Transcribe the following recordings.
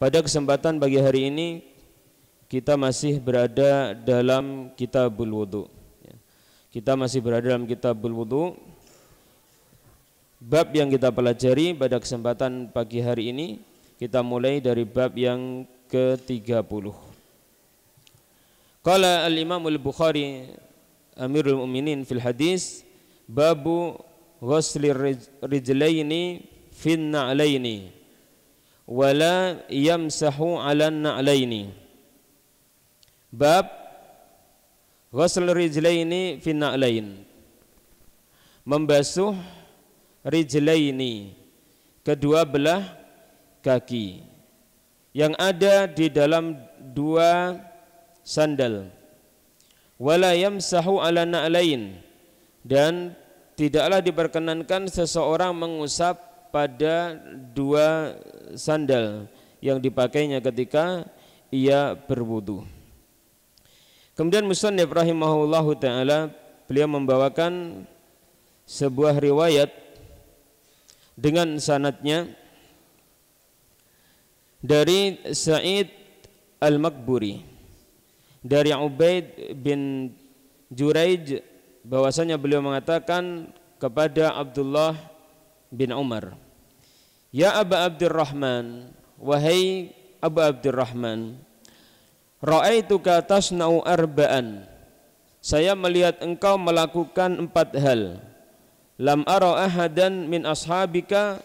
Pada kesempatan bagi hari ini kita masih berada dalam kitabul wudu. Ya. Kita masih berada dalam kitabul wudu. Bab yang kita pelajari pada kesempatan pagi hari ini kita mulai dari bab yang ke-30. Qala al-Imam al-Bukhari Amirul Mukminin fil hadis babu ghuslir rijlaini fin na'laini wala yamsahu 'alan na'laini. Bab ghusl rijlaini fi na'lain. Membasuh rijlaini kedua belah kaki yang ada di dalam dua sandal. Wala yamsahu 'ala na'lain dan tidaklah diperkenankan seseorang mengusap pada dua sandal yang dipakainya ketika ia berwudu. Kemudian Musannif rahimahullahu taala beliau membawakan sebuah riwayat dengan sanatnya dari Sa'id Al-Makburi dari Ubaid bin Juraij bahwasanya beliau mengatakan kepada Abdullah bin Umar Ya Aba Abdurrahman, wahai Aba Abdurrahman, ra'aituka tasna'u arba'an. Saya melihat engkau melakukan empat hal. Lam ara ahadan min ashabika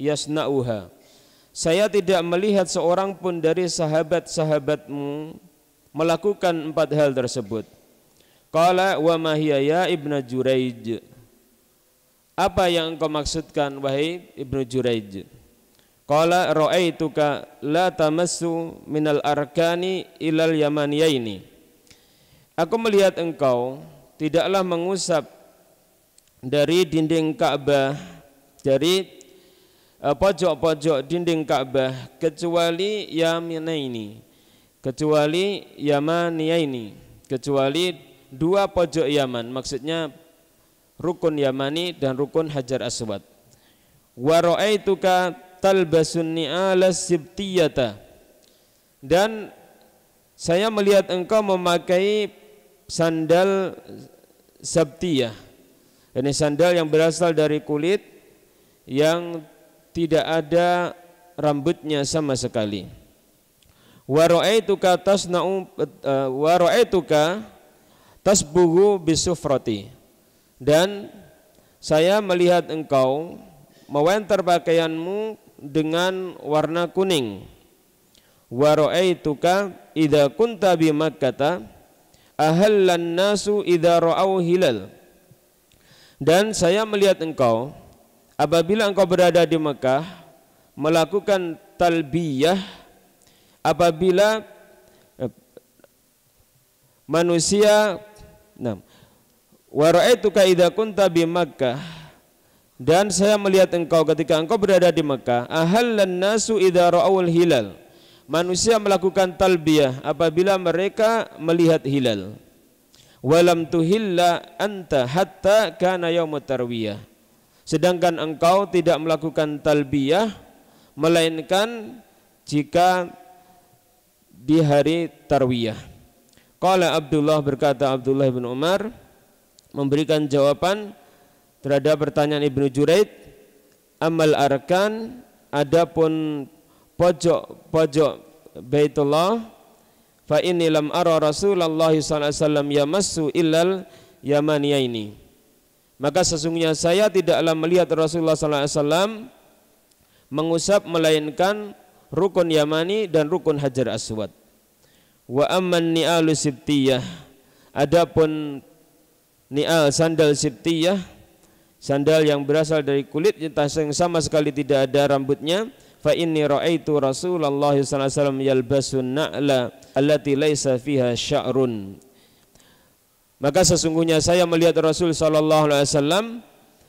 yasna'uha. Saya tidak melihat seorang pun dari sahabat-sahabatmu melakukan empat hal tersebut. Qala wa mahiya ya Ibnu Jurayj. Apa yang engkau maksudkan wahai Ibnu Juraij? Qala ra'aituka la tamassu minal arkani ilal yamaniyaini. Aku melihat engkau tidaklah mengusap dari dinding Ka'bah dari eh, pojok-pojok dinding Ka'bah kecuali ini, kecuali ini, kecuali dua pojok Yaman maksudnya rukun Yamani dan rukun Hajar Aswad. Wa ra'aituka talbasun ni'ala sibtiyata. Dan saya melihat engkau memakai sandal sabtiyah. Ini sandal yang berasal dari kulit yang tidak ada rambutnya sama sekali. Wa ra'aituka tasna'u eh, wa ra'aituka tasbuhu bisufrati dan saya melihat engkau mewenter pakaianmu dengan warna kuning wa ra'aituka idza kunta bi ahallan nasu idza ra'au hilal dan saya melihat engkau apabila engkau berada di Mekah melakukan talbiyah apabila eh, manusia nah, Wa ra'aituka idza kunta bi Makkah. Dan saya melihat engkau ketika engkau berada di Mekah, ahallan nasu idza ra'awul hilal. Manusia melakukan talbiyah apabila mereka melihat hilal. Walam tuhilla anta hatta kana yaumut tarwiyah. Sedangkan engkau tidak melakukan talbiyah melainkan jika di hari tarwiyah. Qala Abdullah berkata Abdullah bin Umar, memberikan jawaban terhadap pertanyaan Ibnu Juraid amal arkan adapun pojok-pojok Baitullah fa inni lam ara Rasulullah sallallahu alaihi wasallam yamassu illal yamaniya ini. Maka sesungguhnya saya tidaklah melihat Rasulullah sallallahu alaihi wasallam mengusap melainkan rukun Yamani dan rukun Hajar Aswad. Wa amman ni'alu sibtiyah. Adapun ni'al sandal sirtiyah sandal yang berasal dari kulit yang sama sekali tidak ada rambutnya fa inni raaitu Rasulullah sallallahu alaihi wasallam yalbasun na'la allati laisa fiha sya'run maka sesungguhnya saya melihat Rasul sallallahu alaihi wasallam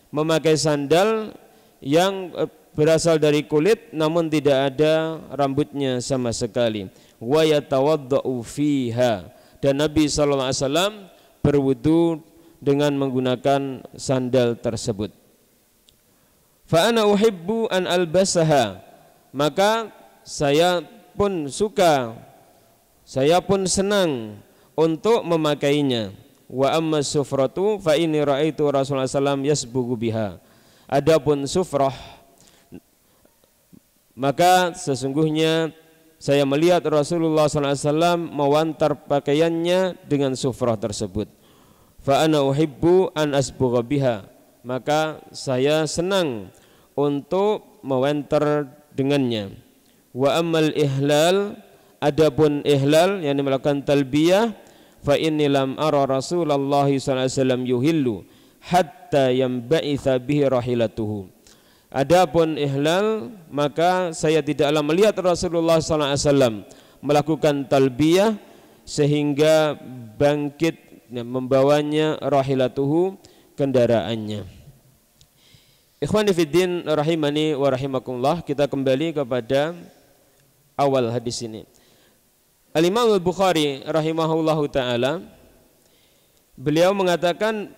memakai sandal yang eh, berasal dari kulit namun tidak ada rambutnya sama sekali wa yatawaddau fiha dan Nabi sallallahu alaihi wasallam berwudu dengan menggunakan sandal tersebut. Fa'ana uhibbu an albasaha maka saya pun suka saya pun senang untuk memakainya wa amma sufratu fa ini raaitu Rasulullah sallam yasbugu biha adapun sufrah maka sesungguhnya saya melihat Rasulullah SAW mewantar pakaiannya dengan sufrah tersebut fa ana uhibbu an asbugha biha maka saya senang untuk mewenter dengannya wa amal ihlal adapun ihlal yang melakukan talbiyah fa inni lam ara Rasulullah sallallahu alaihi wasallam yuhillu hatta yamba'itha bihi rahilatuhu adapun ihlal maka saya tidaklah melihat Rasulullah sallallahu alaihi wasallam melakukan talbiyah sehingga bangkit Nah, membawanya rahilatuhu kendaraannya. Ikhwani fiddin rahimani wa rahimakumullah, kita kembali kepada awal hadis ini. Al-Imam Al-Bukhari rahimahullahu taala beliau mengatakan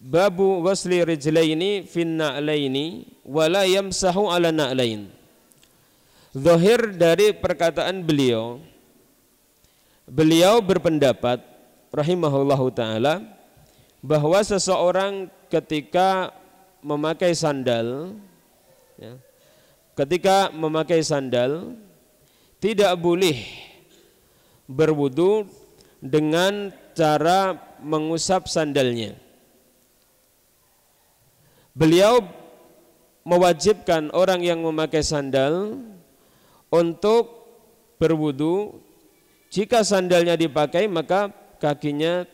babu wasli rijlaini fin na'laini wa la yamsahu ala na'lain. Zahir dari perkataan beliau beliau berpendapat rahimahullahu taala bahwa seseorang ketika memakai sandal ya, ketika memakai sandal tidak boleh berwudu dengan cara mengusap sandalnya. Beliau mewajibkan orang yang memakai sandal untuk berwudu jika sandalnya dipakai maka kakinya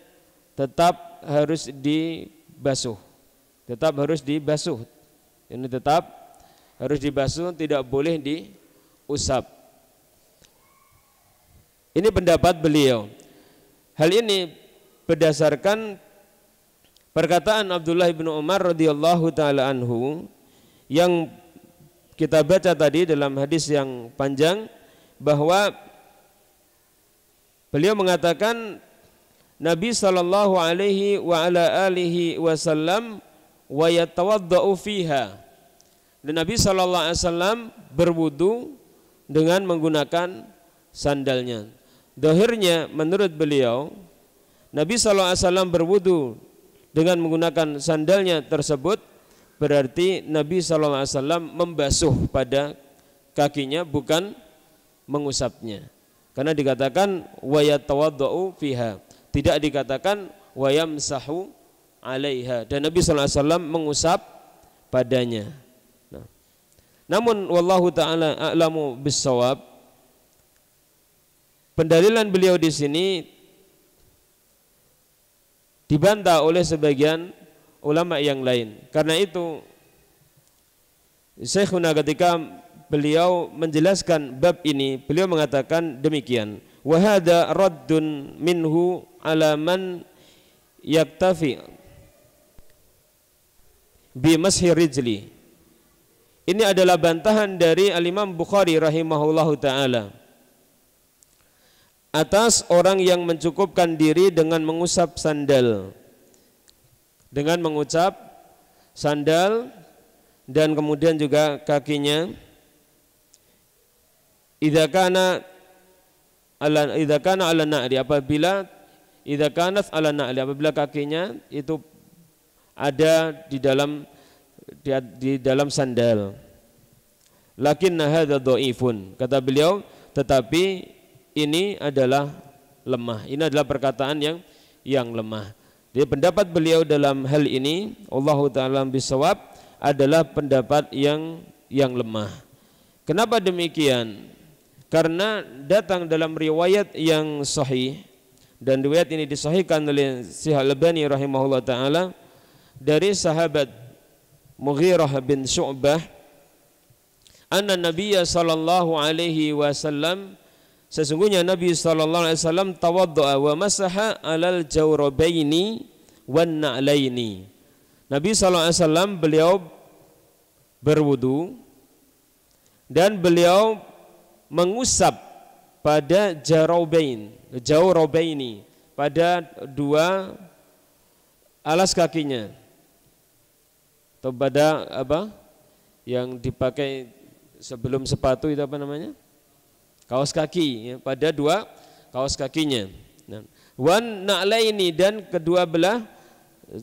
tetap harus dibasuh. Tetap harus dibasuh. Ini tetap harus dibasuh, tidak boleh diusap. Ini pendapat beliau. Hal ini berdasarkan perkataan Abdullah bin Umar radhiyallahu taala anhu yang kita baca tadi dalam hadis yang panjang bahwa beliau mengatakan Nabi sallallahu alaihi wa ala alihi wasallam wa yatawaddau fiha. Dan Nabi sallallahu alaihi wasallam berwudu dengan menggunakan sandalnya. Dohirnya menurut beliau Nabi sallallahu alaihi wasallam berwudu dengan menggunakan sandalnya tersebut berarti Nabi sallallahu alaihi wasallam membasuh pada kakinya bukan mengusapnya. Karena dikatakan wa yatawaddau fiha tidak dikatakan wayam sahu alaiha dan Nabi SAW mengusap padanya. Nah. Namun wallahu taala a'lamu bisawab. Pendalilan beliau di sini dibantah oleh sebagian ulama yang lain. Karena itu Syekhuna ketika beliau menjelaskan bab ini, beliau mengatakan demikian. Wahada raddun minhu ala man yaktafi bi mashi rijli ini adalah bantahan dari Al-Imam Bukhari rahimahullahu taala atas orang yang mencukupkan diri dengan mengusap sandal dengan mengucap sandal dan kemudian juga kakinya idza kana ala idza kana ala na'ri apabila idza kanat ala na'li apabila kakinya itu ada di dalam di, di dalam sandal. Lakin hadza dhaifun. Kata beliau, tetapi ini adalah lemah. Ini adalah perkataan yang yang lemah. Jadi pendapat beliau dalam hal ini Allah taala bisawab adalah pendapat yang yang lemah. Kenapa demikian? Karena datang dalam riwayat yang sahih dan riwayat ini disahihkan oleh Syekh Al-Albani rahimahullah taala dari sahabat Mughirah bin Syu'bah anna Nabi sallallahu alaihi wasallam sesungguhnya Nabi sallallahu alaihi wasallam tawaddu'a wa masaha alal jawrabaini wan na'laini Nabi sallallahu alaihi wasallam beliau berwudu dan beliau mengusap pada jaraubain jauh ini pada dua alas kakinya atau pada apa yang dipakai sebelum sepatu itu apa namanya kaos kaki ya, pada dua kaos kakinya nah, wan nakle ini dan kedua belah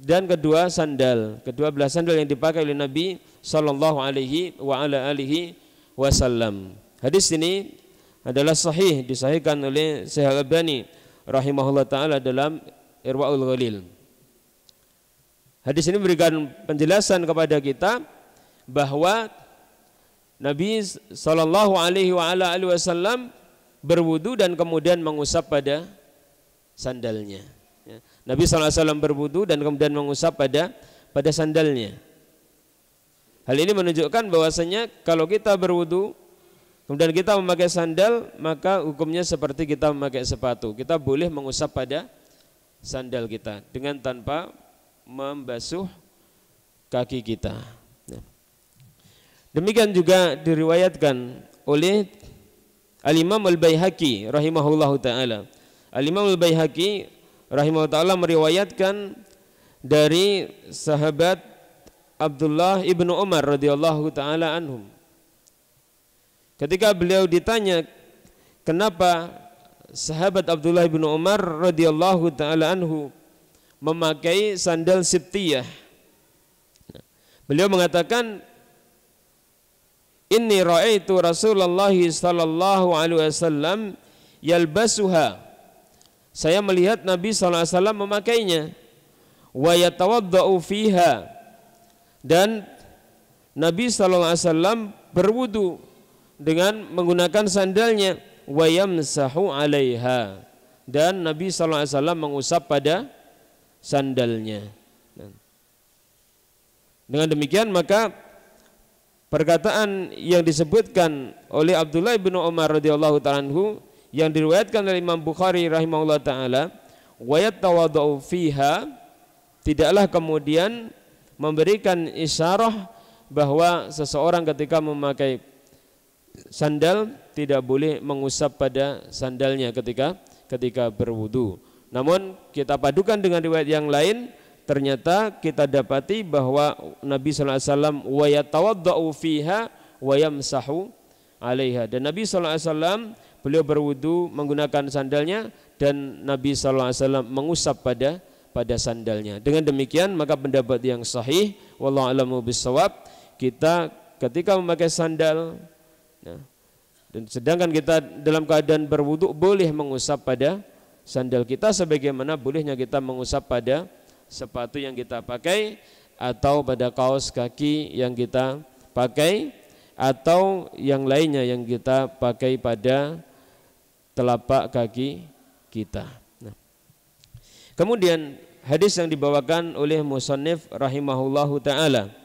dan kedua sandal kedua belah sandal yang dipakai oleh Nabi sallallahu alaihi wa ala alihi wasallam hadis ini adalah sahih disahihkan oleh Syekh Al-Albani rahimahullah taala dalam Irwaul Ghalil. Hadis ini memberikan penjelasan kepada kita bahwa Nabi sallallahu alaihi wasallam berwudu dan kemudian mengusap pada sandalnya. Ya. Nabi sallallahu alaihi wasallam berwudu dan kemudian mengusap pada pada sandalnya. Hal ini menunjukkan bahwasanya kalau kita berwudu Kemudian kita memakai sandal, maka hukumnya seperti kita memakai sepatu. Kita boleh mengusap pada sandal kita dengan tanpa membasuh kaki kita. Ya. Demikian juga diriwayatkan oleh Al-Imam al bayhaqi rahimahullahu taala. Al-Imam al bayhaqi rahimahullahu taala meriwayatkan dari sahabat Abdullah ibnu Umar radhiyallahu taala anhum Ketika beliau ditanya kenapa sahabat Abdullah bin Umar radhiyallahu taala anhu memakai sandal sibtiyah. Beliau mengatakan Inni ra'aitu Rasulullah sallallahu alaihi wasallam yalbasuha. Saya melihat Nabi sallallahu alaihi wasallam memakainya wa yatawaddau fiha dan Nabi sallallahu alaihi wasallam berwudu dengan menggunakan sandalnya wa 'alaiha dan Nabi sallallahu alaihi wasallam mengusap pada sandalnya. Dengan demikian maka perkataan yang disebutkan oleh Abdullah bin Umar radhiyallahu taala yang diriwayatkan oleh Imam Bukhari rahimahullah taala wa fiha tidaklah kemudian memberikan isyarah bahwa seseorang ketika memakai sandal tidak boleh mengusap pada sandalnya ketika ketika berwudu. Namun kita padukan dengan riwayat yang lain ternyata kita dapati bahwa Nabi sallallahu alaihi wasallam wa fiha wa alaiha dan Nabi sallallahu alaihi wasallam beliau berwudu menggunakan sandalnya dan Nabi sallallahu alaihi wasallam mengusap pada pada sandalnya. Dengan demikian maka pendapat yang sahih wallahu alamu bisawab kita ketika memakai sandal Nah, dan sedangkan kita dalam keadaan berwuduk boleh mengusap pada sandal kita sebagaimana bolehnya kita mengusap pada sepatu yang kita pakai atau pada kaos kaki yang kita pakai atau yang lainnya yang kita pakai pada telapak kaki kita. Nah. Kemudian hadis yang dibawakan oleh musannif rahimahullahu taala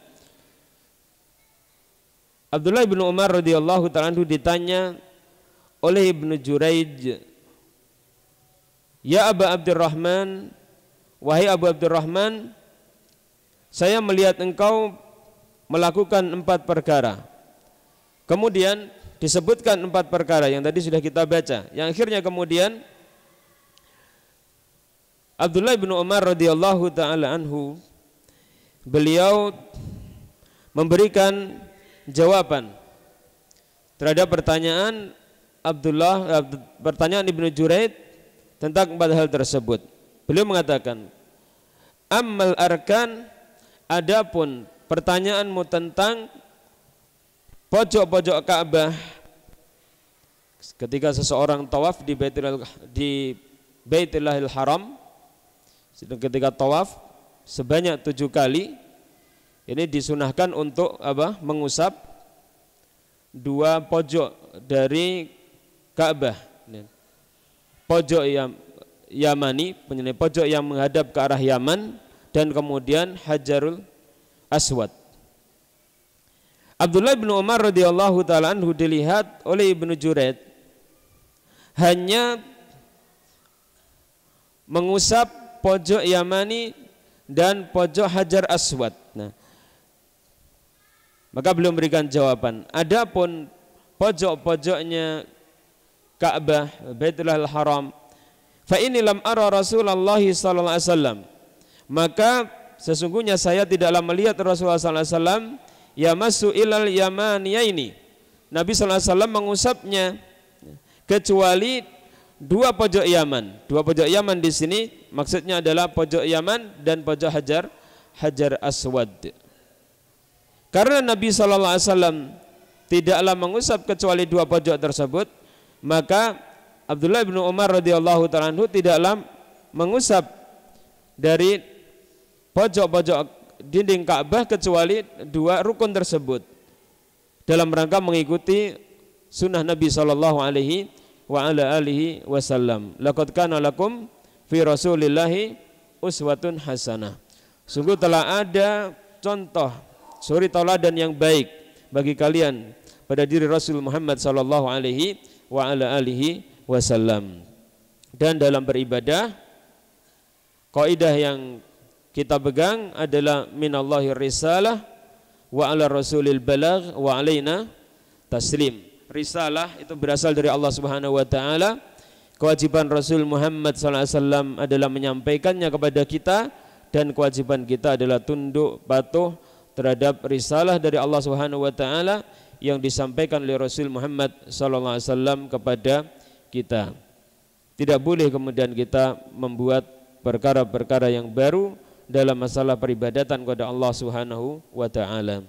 Abdullah bin Umar radhiyallahu taala ditanya oleh Ibnu Juraij Ya Abu Abdurrahman wahai Abu Abdurrahman saya melihat engkau melakukan empat perkara kemudian disebutkan empat perkara yang tadi sudah kita baca yang akhirnya kemudian Abdullah bin Umar radhiyallahu taala anhu beliau memberikan jawaban terhadap pertanyaan Abdullah eh, pertanyaan Ibnu Juraid tentang empat hal tersebut. Beliau mengatakan, Amal arkan adapun pertanyaanmu tentang pojok-pojok Ka'bah ketika seseorang tawaf di Baitul di Baitullahil Haram ketika tawaf sebanyak tujuh kali ini disunahkan untuk apa? Mengusap dua pojok dari Ka'bah. Pojok yang Yamani, penyelip pojok yang menghadap ke arah Yaman dan kemudian Hajarul Aswad. Abdullah bin Umar radhiyallahu taala anhu dilihat oleh Ibnu Juraid hanya mengusap pojok Yamani dan pojok Hajar Aswad. Nah, maka belum berikan jawaban. Adapun pojok-pojoknya Ka'bah, Baitul Haram, fa ini lam ara Rasulullah sallallahu alaihi wasallam. Maka sesungguhnya saya tidaklah melihat Rasulullah sallallahu alaihi wasallam yamassu ilal yamaniyaini. Nabi sallallahu alaihi wasallam mengusapnya kecuali dua pojok Yaman. Dua pojok Yaman di sini maksudnya adalah pojok Yaman dan pojok Hajar Hajar Aswad. Karena Nabi Shallallahu Alaihi Wasallam tidaklah mengusap kecuali dua pojok tersebut, maka Abdullah bin Umar radhiyallahu taalaanhu tidaklah mengusap dari pojok-pojok dinding Ka'bah kecuali dua rukun tersebut dalam rangka mengikuti sunnah Nabi Shallallahu Alaihi wa ala alihi wasallam. Laqad kana lakum fi Rasulillahi uswatun hasanah. Sungguh telah ada contoh suri tauladan yang baik bagi kalian pada diri Rasul Muhammad sallallahu alaihi wa ala alihi wasallam. Dan dalam beribadah kaidah yang kita pegang adalah minallahi risalah wa ala rasulil balagh wa alaina taslim. Risalah itu berasal dari Allah Subhanahu wa taala. Kewajiban Rasul Muhammad sallallahu alaihi wasallam adalah menyampaikannya kepada kita dan kewajiban kita adalah tunduk patuh terhadap risalah dari Allah Subhanahu wa taala yang disampaikan oleh Rasul Muhammad sallallahu alaihi wasallam kepada kita. Tidak boleh kemudian kita membuat perkara-perkara yang baru dalam masalah peribadatan kepada Allah Subhanahu wa taala.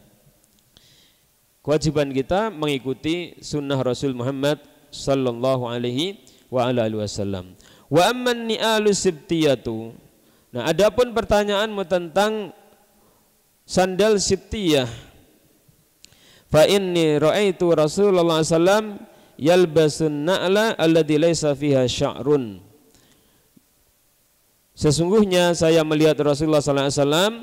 Kewajiban kita mengikuti sunnah Rasul Muhammad sallallahu alaihi wa ala alihi wasallam. Wa amman ni'alu sibtiyatu. Nah, adapun pertanyaanmu tentang sandal sittiyah fa inni ra'aitu Rasulullah sallam yalbasun na'la alladhi laysa fiha sya'run Sesungguhnya saya melihat Rasulullah sallallahu alaihi wasallam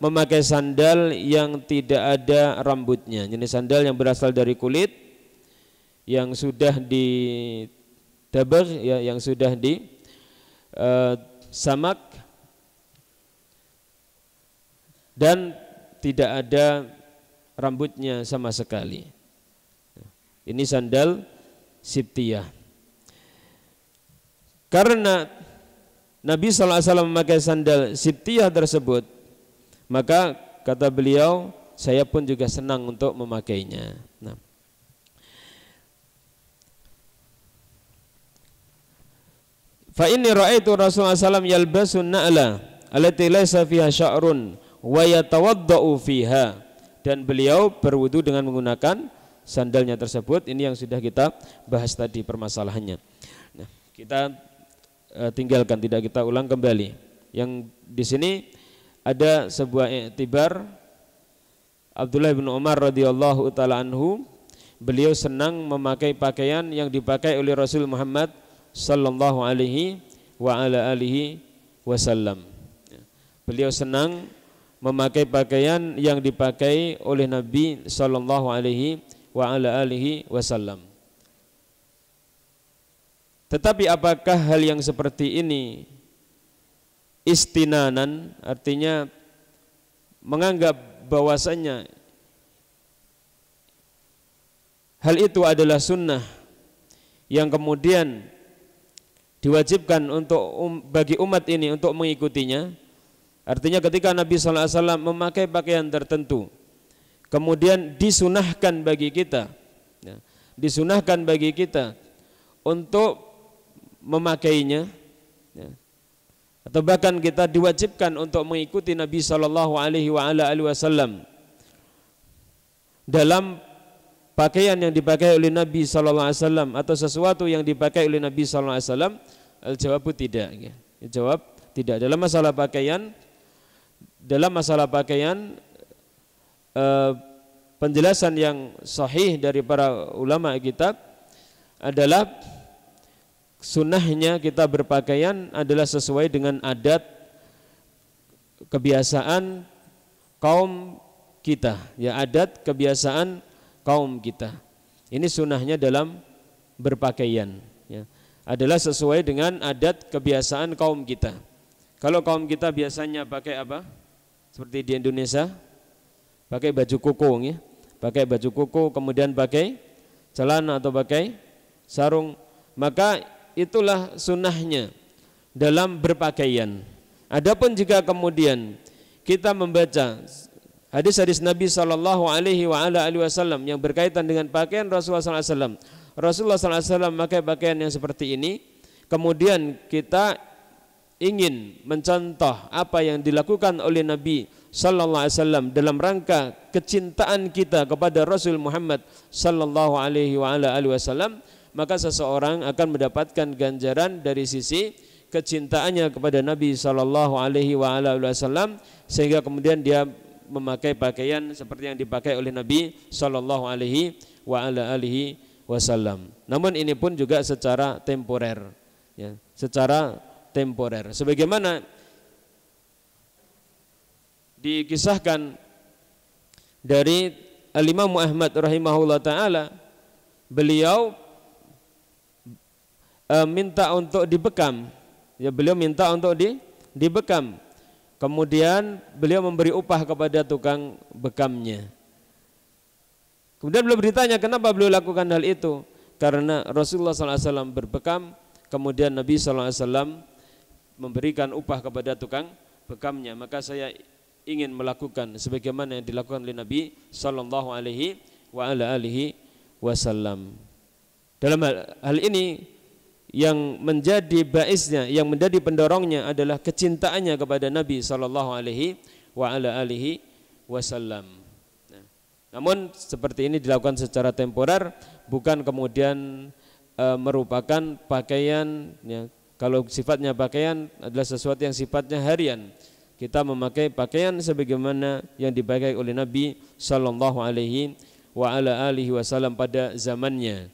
memakai sandal yang tidak ada rambutnya. Jenis sandal yang berasal dari kulit yang sudah di tabagh ya, yang sudah di uh, samak dan tidak ada rambutnya sama sekali. Ini sandal sibtiyah. Karena Nabi SAW memakai sandal sibtiyah tersebut, maka kata beliau, saya pun juga senang untuk memakainya. Nah. Fa inni raaitu Rasulullah SAW yalbasun na'la allati laisa fiha sya'run wa yatawaddau fiha dan beliau berwudu dengan menggunakan sandalnya tersebut. Ini yang sudah kita bahas tadi permasalahannya. Nah, kita eh, tinggalkan tidak kita ulang kembali. Yang di sini ada sebuah iktibar Abdullah bin Umar radhiyallahu taala anhu beliau senang memakai pakaian yang dipakai oleh Rasul Muhammad sallallahu alaihi wa ala alihi wasallam. Ya. Beliau senang memakai pakaian yang dipakai oleh Nabi sallallahu alaihi wa ala alihi wasallam. Tetapi apakah hal yang seperti ini istinanan artinya menganggap bahwasanya hal itu adalah sunnah yang kemudian diwajibkan untuk um, bagi umat ini untuk mengikutinya Artinya ketika Nabi sallallahu alaihi wasallam memakai pakaian tertentu kemudian disunahkan bagi kita ya, disunahkan bagi kita untuk memakainya ya, atau bahkan kita diwajibkan untuk mengikuti Nabi sallallahu alaihi wasallam dalam pakaian yang dipakai oleh Nabi sallallahu alaihi wasallam atau sesuatu yang dipakai oleh Nabi sallallahu alaihi wasallam jawab tidak ya. Jawab tidak dalam masalah pakaian dalam masalah pakaian eh, penjelasan yang sahih dari para ulama kita adalah sunnahnya kita berpakaian adalah sesuai dengan adat kebiasaan kaum kita ya adat kebiasaan kaum kita ini sunnahnya dalam berpakaian ya adalah sesuai dengan adat kebiasaan kaum kita kalau kaum kita biasanya pakai apa seperti di Indonesia pakai baju koko ya pakai baju koko kemudian pakai celana atau pakai sarung maka itulah sunnahnya dalam berpakaian adapun jika kemudian kita membaca hadis-hadis Nabi Shallallahu Alaihi Wasallam yang berkaitan dengan pakaian Rasulullah SAW Rasulullah SAW memakai pakaian yang seperti ini kemudian kita ingin mencontoh apa yang dilakukan oleh Nabi sallallahu alaihi wasallam dalam rangka kecintaan kita kepada Rasul Muhammad sallallahu alaihi wa ala alihi wasallam maka seseorang akan mendapatkan ganjaran dari sisi kecintaannya kepada Nabi sallallahu alaihi wa ala alihi wasallam sehingga kemudian dia memakai pakaian seperti yang dipakai oleh Nabi sallallahu alaihi wa ala alihi wasallam. Namun ini pun juga secara temporer ya, secara temporer. Sebagaimana dikisahkan dari Alimah Muhammad rahimahullah taala beliau e, minta untuk dibekam ya beliau minta untuk di dibekam kemudian beliau memberi upah kepada tukang bekamnya kemudian beliau bertanya kenapa beliau lakukan hal itu karena Rasulullah SAW berbekam kemudian Nabi SAW memberikan upah kepada tukang bekamnya maka saya ingin melakukan sebagaimana yang dilakukan oleh Nabi sallallahu alaihi wa ala alihi wasallam. Dalam hal, hal ini yang menjadi baisnya, yang menjadi pendorongnya adalah kecintaannya kepada Nabi sallallahu alaihi wa ala alihi wasallam. Nah, namun seperti ini dilakukan secara temporer bukan kemudian e, merupakan pakaian ya, kalau sifatnya pakaian adalah sesuatu yang sifatnya harian. Kita memakai pakaian sebagaimana yang dipakai oleh Nabi sallallahu alaihi wasallam pada zamannya.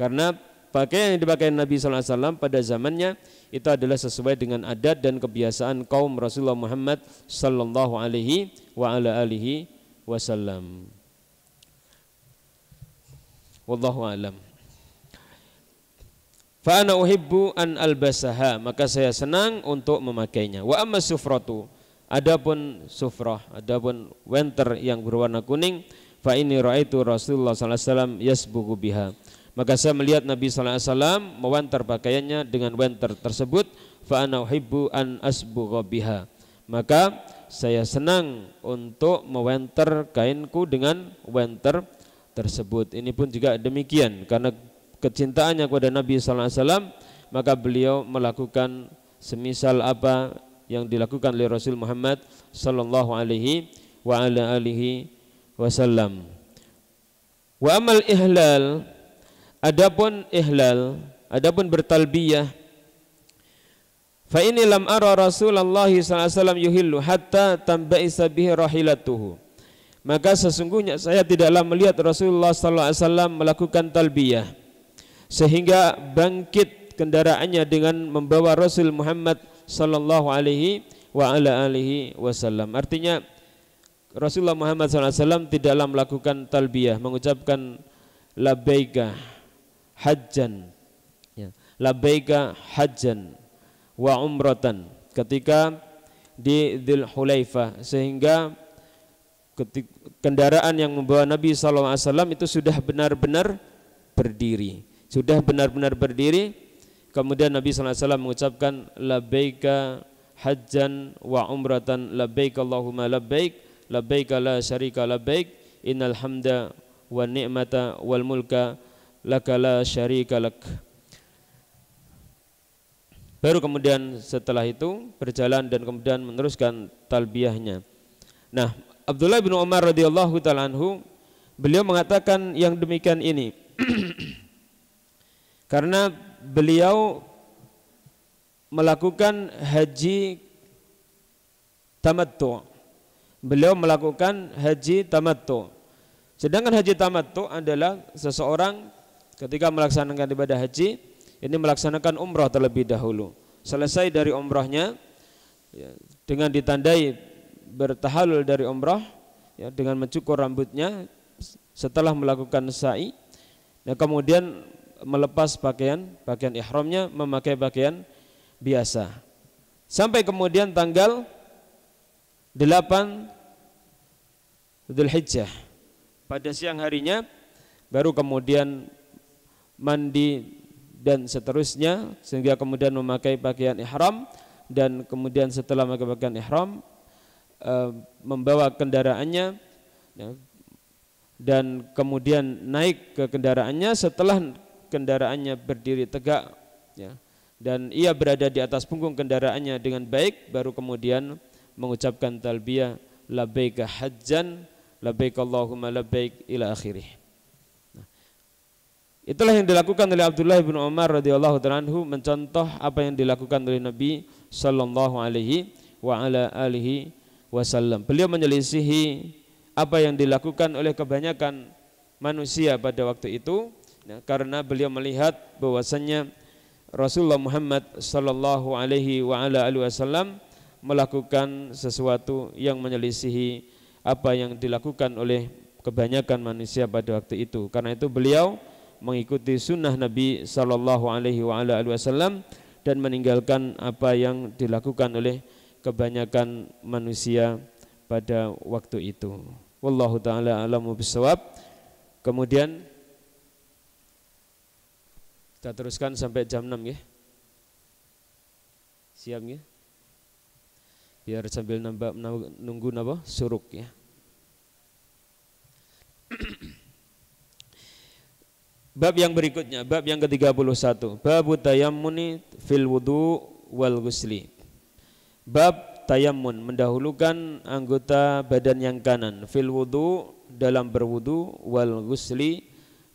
Karena pakaian yang dipakai Nabi sallallahu alaihi wasallam pada zamannya itu adalah sesuai dengan adat dan kebiasaan kaum Rasulullah Muhammad sallallahu alaihi wasallam. Wallahu alam. Fa ana uhibbu an albasaha, maka saya senang untuk memakainya. Wa amma sufratu, adapun sufrah, adapun winter yang berwarna kuning, fa ini raaitu Rasulullah sallallahu alaihi wasallam yasbugu biha. Maka saya melihat Nabi sallallahu alaihi wasallam mewanter pakaiannya dengan winter tersebut, fa ana uhibbu an asbugha biha. Maka saya senang untuk mewenter kainku dengan wenter tersebut. Ini pun juga demikian karena kecintaannya kepada Nabi sallallahu alaihi wasallam maka beliau melakukan semisal apa yang dilakukan oleh Rasul Muhammad sallallahu alaihi wa ala alihi wasallam. Wa amal ihlal adapun ihlal adapun bertalbiyah fa inni lam ara Rasulullah sallallahu alaihi wasallam yuhillu hatta tambai bihi rahilatuhu. Maka sesungguhnya saya tidaklah melihat Rasulullah sallallahu alaihi wasallam melakukan talbiyah sehingga bangkit kendaraannya dengan membawa Rasul Muhammad sallallahu alaihi wa ala alihi wasallam. Artinya Rasulullah Muhammad SAW tidak dalam melakukan talbiyah, mengucapkan labaika hajjan, ya. labaika hajjan wa umratan ketika di Dhul Hulaifah sehingga kendaraan yang membawa Nabi SAW itu sudah benar-benar berdiri sudah benar-benar berdiri kemudian Nabi SAW mengucapkan labbaika hajjan wa umratan labbaik Allahumma labbaik labbaik la syarika labbaik innal hamda wa ni'mata wal mulka laka la syarika lak baru kemudian setelah itu berjalan dan kemudian meneruskan talbiyahnya nah Abdullah bin Umar radhiyallahu taala anhu beliau mengatakan yang demikian ini Karena beliau melakukan haji tamattu. Beliau melakukan haji tamattu. Sedangkan haji tamattu adalah seseorang ketika melaksanakan ibadah haji ini melaksanakan umrah terlebih dahulu. Selesai dari umrahnya ya, dengan ditandai bertahalul dari umrah ya, dengan mencukur rambutnya setelah melakukan sa'i. Nah, kemudian melepas pakaian pakaian ihramnya memakai pakaian biasa. Sampai kemudian tanggal 8 Dzulhijjah. Pada siang harinya baru kemudian mandi dan seterusnya sehingga kemudian memakai pakaian ihram dan kemudian setelah memakai pakaian ihram e, membawa kendaraannya ya, dan kemudian naik ke kendaraannya setelah kendaraannya berdiri tegak ya. dan ia berada di atas punggung kendaraannya dengan baik baru kemudian mengucapkan talbiyah labbaik hajjan labbaik Allahumma labbaik ila akhirih nah, Itulah yang dilakukan oleh Abdullah bin Umar radhiyallahu anhu mencontoh apa yang dilakukan oleh Nabi sallallahu alaihi wa ala alihi wasallam. Beliau menyelisihi apa yang dilakukan oleh kebanyakan manusia pada waktu itu Nah, karena beliau melihat bahwasannya Rasulullah Muhammad sallallahu alaihi wasallam melakukan sesuatu yang menyelisihi apa yang dilakukan oleh kebanyakan manusia pada waktu itu. Karena itu beliau mengikuti sunnah Nabi sallallahu alaihi wasallam dan meninggalkan apa yang dilakukan oleh kebanyakan manusia pada waktu itu. Wallahu taala alamu bisawab. Kemudian kita teruskan sampai jam 6 ya. Siap ya. Biar sambil nambah, nunggu napa suruk ya. Bab yang berikutnya, bab yang ke-31. Bab tayammuni fil wudu wal ghusli. Bab tayammun mendahulukan anggota badan yang kanan fil wudu dalam berwudu wal ghusli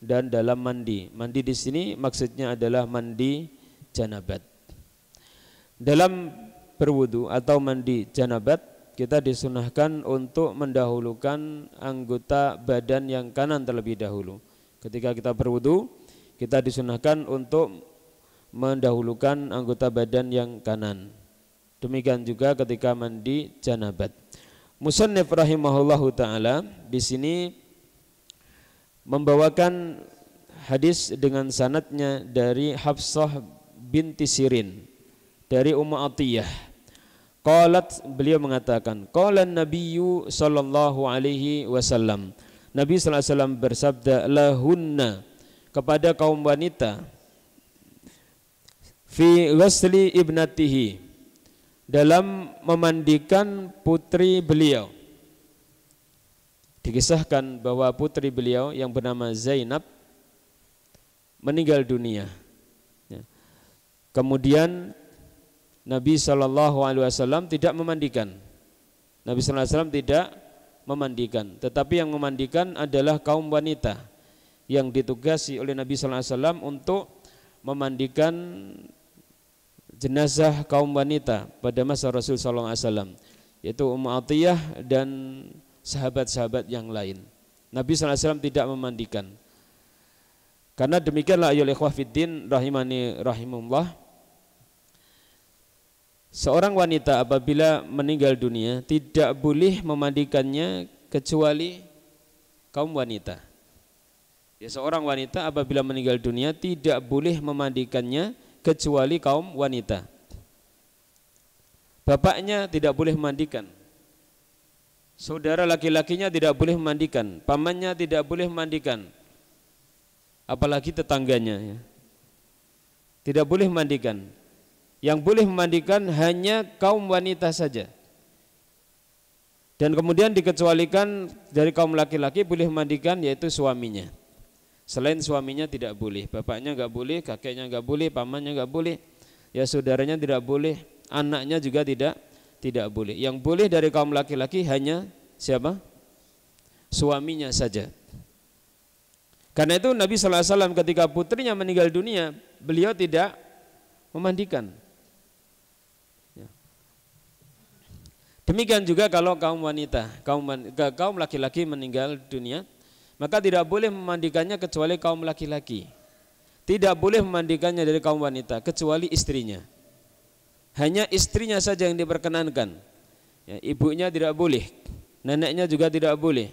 dan dalam mandi. Mandi di sini maksudnya adalah mandi janabat. Dalam berwudu atau mandi janabat kita disunahkan untuk mendahulukan anggota badan yang kanan terlebih dahulu. Ketika kita berwudu, kita disunahkan untuk mendahulukan anggota badan yang kanan. Demikian juga ketika mandi janabat. Musannif rahimahullahu taala di sini membawakan hadis dengan sanatnya dari Hafsah binti Sirin dari Ummu Atiyah. Qalat beliau mengatakan, qala Nabiyyu sallallahu alaihi wasallam. Nabi sallallahu alaihi wasallam bersabda lahunna kepada kaum wanita fi ghasli ibnatihi dalam memandikan putri beliau Dikisahkan bahwa putri beliau yang bernama Zainab meninggal dunia. Ya. Kemudian Nabi Shallallahu Alaihi Wasallam tidak memandikan. Nabi Shallallahu Alaihi Wasallam tidak memandikan, tetapi yang memandikan adalah kaum wanita yang ditugasi oleh Nabi Shallallahu Alaihi Wasallam untuk memandikan jenazah kaum wanita pada masa Rasul Shallallahu Alaihi Wasallam, yaitu Ummu Atiyah dan sahabat-sahabat yang lain. Nabi SAW tidak memandikan. Karena demikianlah ayol ikhwah fiddin rahimani rahimullah. Seorang wanita apabila meninggal dunia tidak boleh memandikannya kecuali kaum wanita. Ya, seorang wanita apabila meninggal dunia tidak boleh memandikannya kecuali kaum wanita. Bapaknya tidak boleh memandikan saudara laki-lakinya tidak boleh memandikan, pamannya tidak boleh memandikan, apalagi tetangganya. Ya. Tidak boleh memandikan. Yang boleh memandikan hanya kaum wanita saja. Dan kemudian dikecualikan dari kaum laki-laki boleh memandikan yaitu suaminya. Selain suaminya tidak boleh, bapaknya nggak boleh, kakeknya nggak boleh, pamannya nggak boleh, ya saudaranya tidak boleh, anaknya juga tidak tidak boleh. Yang boleh dari kaum laki-laki hanya siapa? Suaminya saja. Karena itu Nabi sallallahu alaihi wasallam ketika putrinya meninggal dunia, beliau tidak memandikan. Ya. Demikian juga kalau kaum wanita, kaum kaum laki-laki meninggal dunia, maka tidak boleh memandikannya kecuali kaum laki-laki. Tidak boleh memandikannya dari kaum wanita kecuali istrinya hanya istrinya saja yang diperkenankan ya, ibunya tidak boleh neneknya juga tidak boleh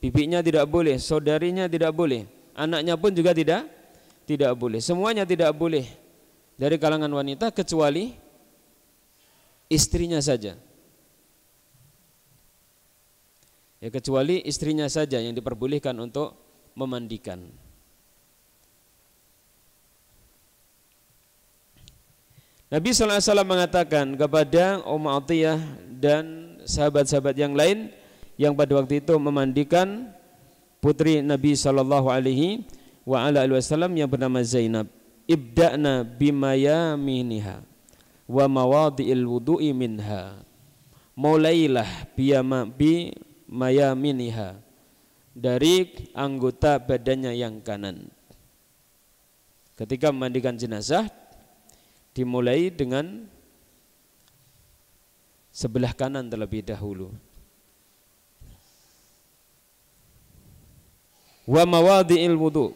bibinya tidak boleh saudarinya tidak boleh anaknya pun juga tidak tidak boleh semuanya tidak boleh dari kalangan wanita kecuali istrinya saja ya kecuali istrinya saja yang diperbolehkan untuk memandikan Nabi SAW mengatakan kepada Ummu Atiyah dan sahabat-sahabat yang lain yang pada waktu itu memandikan putri Nabi sallallahu alaihi wa ala alihi wasallam yang bernama Zainab. Ibda'na bimayaminiha wa mawadi'il wudu'i minha. Mulailah biyama bi mayaminiha dari anggota badannya yang kanan. Ketika memandikan jenazah dimulai dengan sebelah kanan terlebih dahulu. Wa mawadhi'il wudu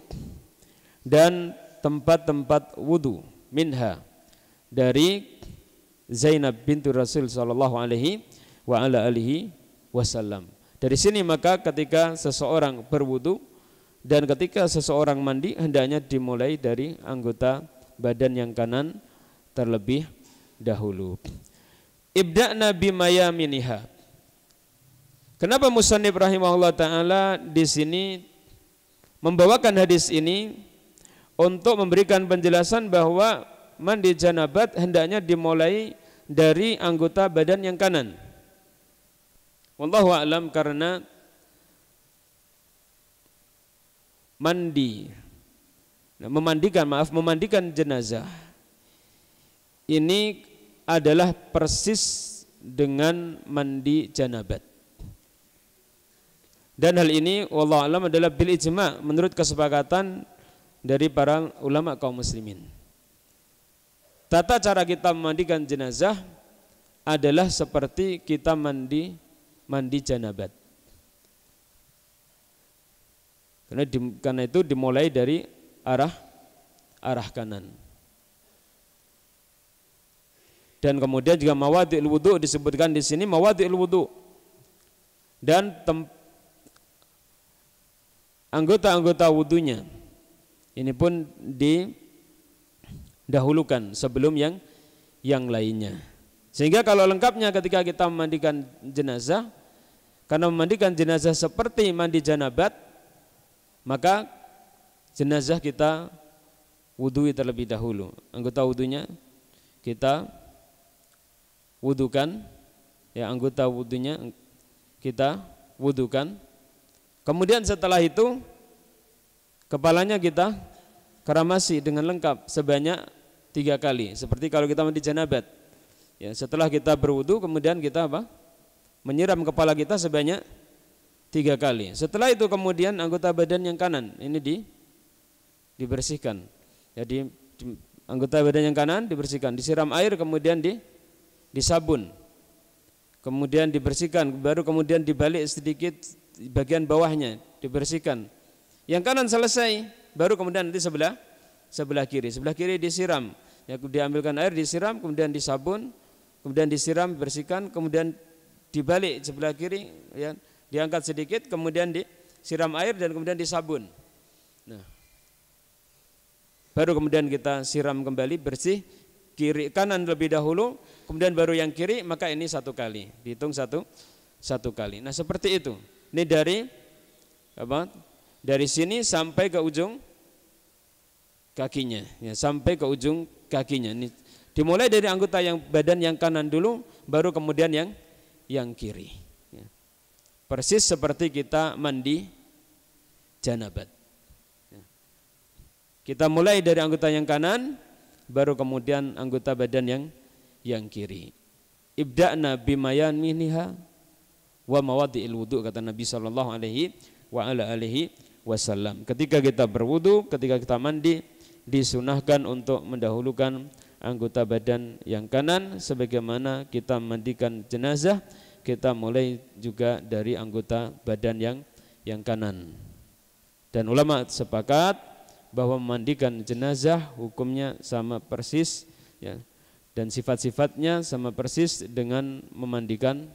dan tempat-tempat wudu minha dari Zainab bintu Rasul sallallahu alaihi wa ala alihi wasallam. Dari sini maka ketika seseorang berwudu dan ketika seseorang mandi hendaknya dimulai dari anggota badan yang kanan terlebih dahulu. Ibda'na bimayaminiha. Kenapa Musannif rahimahullah taala di sini membawakan hadis ini untuk memberikan penjelasan bahwa mandi janabat hendaknya dimulai dari anggota badan yang kanan. Wallahu a'lam karena mandi memandikan maaf memandikan jenazah ini adalah persis dengan mandi janabat. Dan hal ini wallah alam adalah bil ijma menurut kesepakatan dari para ulama kaum muslimin. Tata cara kita memandikan jenazah adalah seperti kita mandi mandi janabat. Karena, di, karena itu dimulai dari arah arah kanan. Dan kemudian juga mawadil wudhu disebutkan di sini mawadil wudhu Dan anggota-anggota wudhunya Ini pun didahulukan sebelum yang yang lainnya. Sehingga kalau lengkapnya ketika kita memandikan jenazah karena memandikan jenazah seperti mandi janabat maka jenazah kita wudhui terlebih dahulu. Anggota wudhunya kita wudukan ya anggota wudunya kita wudukan kemudian setelah itu kepalanya kita keramasi dengan lengkap sebanyak tiga kali seperti kalau kita mandi janabat ya setelah kita berwudu kemudian kita apa menyiram kepala kita sebanyak tiga kali setelah itu kemudian anggota badan yang kanan ini di dibersihkan jadi anggota badan yang kanan dibersihkan disiram air kemudian di disabun kemudian dibersihkan baru kemudian dibalik sedikit bagian bawahnya dibersihkan yang kanan selesai baru kemudian nanti sebelah sebelah kiri sebelah kiri disiram ya diambilkan air disiram kemudian disabun kemudian disiram bersihkan kemudian dibalik sebelah kiri ya diangkat sedikit kemudian disiram air dan kemudian disabun nah baru kemudian kita siram kembali bersih kiri kanan lebih dahulu kemudian baru yang kiri maka ini satu kali dihitung satu satu kali nah seperti itu ini dari apa dari sini sampai ke ujung kakinya ya sampai ke ujung kakinya ini dimulai dari anggota yang badan yang kanan dulu baru kemudian yang yang kiri ya. persis seperti kita mandi janabat ya. kita mulai dari anggota yang kanan baru kemudian anggota badan yang yang kiri. Ibda'na bimayan minha wa mawadi'il wudu kata Nabi sallallahu alaihi wa ala alihi wasallam. Ketika kita berwudu, ketika kita mandi disunahkan untuk mendahulukan anggota badan yang kanan sebagaimana kita mandikan jenazah kita mulai juga dari anggota badan yang yang kanan. Dan ulama sepakat bahwa memandikan jenazah hukumnya sama persis ya dan sifat-sifatnya sama persis dengan memandikan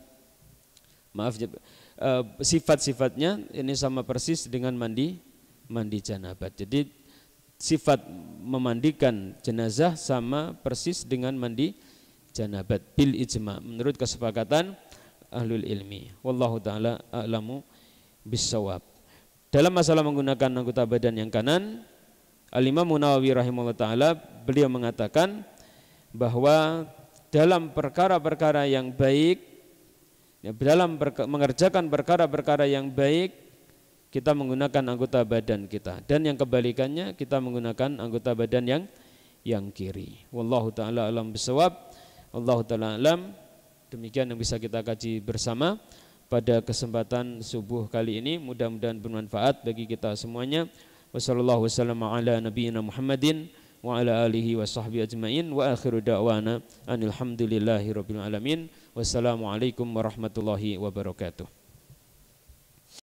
maaf uh, sifat-sifatnya ini sama persis dengan mandi mandi janabat. Jadi sifat memandikan jenazah sama persis dengan mandi janabat bil ijma menurut kesepakatan ahlul ilmi. Wallahu taala a'lamu bisawab. Dalam masalah menggunakan anggota badan yang kanan Al-Imam rahimahullah ta'ala beliau mengatakan bahwa dalam perkara-perkara yang baik ya, dalam mengerjakan perkara-perkara yang baik kita menggunakan anggota badan kita dan yang kebalikannya kita menggunakan anggota badan yang yang kiri. Wallahu taala alam bisawab. Allahu taala alam. Demikian yang bisa kita kaji bersama pada kesempatan subuh kali ini. Mudah-mudahan bermanfaat bagi kita semuanya wasallam ala nabiyyina Muhammadin wa ala alihi wa sahbihi ajmain wa akhiru da'wana anil hamdulillahi rabbil alamin. Wassalamualaikum warahmatullahi wabarakatuh.